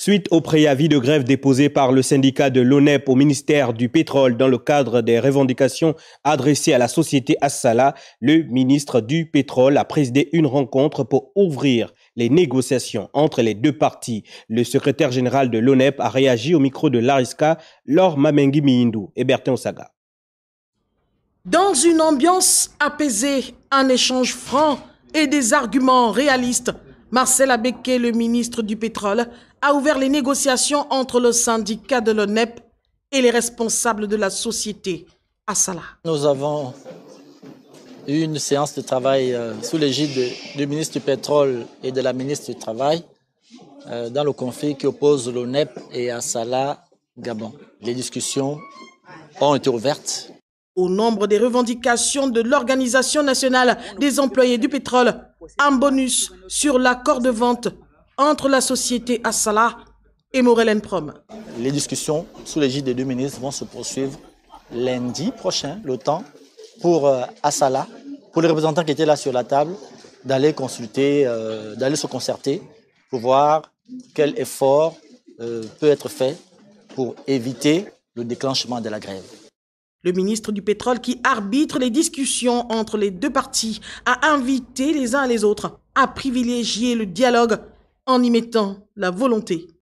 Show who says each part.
Speaker 1: Suite au préavis de grève déposé par le syndicat de l'ONEP au ministère du Pétrole dans le cadre des revendications adressées à la société Assala, le ministre du Pétrole a présidé une rencontre pour ouvrir les négociations entre les deux parties. Le secrétaire général de l'ONEP a réagi au micro de Lariska, Laure Mamengi mihindou et Bertin Osaga.
Speaker 2: Dans une ambiance apaisée, un échange franc et des arguments réalistes, Marcel Abeke, le ministre du Pétrole, a ouvert les négociations entre le syndicat de l'ONEP et les responsables de la société à
Speaker 3: Nous avons eu une séance de travail euh, sous l'égide du ministre du Pétrole et de la ministre du Travail euh, dans le conflit qui oppose l'ONEP et Assala Gabon. Les discussions ont été ouvertes. Au nombre des
Speaker 2: revendications de l'Organisation nationale des employés du pétrole, un bonus sur l'accord de vente entre la société
Speaker 3: Assala et Morel Prom. Les discussions sous l'égide des deux ministres vont se poursuivre lundi prochain, le temps, pour euh, Assala, pour les représentants qui étaient là sur la table, d'aller consulter, euh, d'aller se concerter pour voir quel effort euh, peut être fait pour éviter le déclenchement de la grève. Le ministre du Pétrole, qui arbitre les discussions entre les deux parties,
Speaker 2: a invité les uns et les autres à privilégier le dialogue en y mettant la volonté.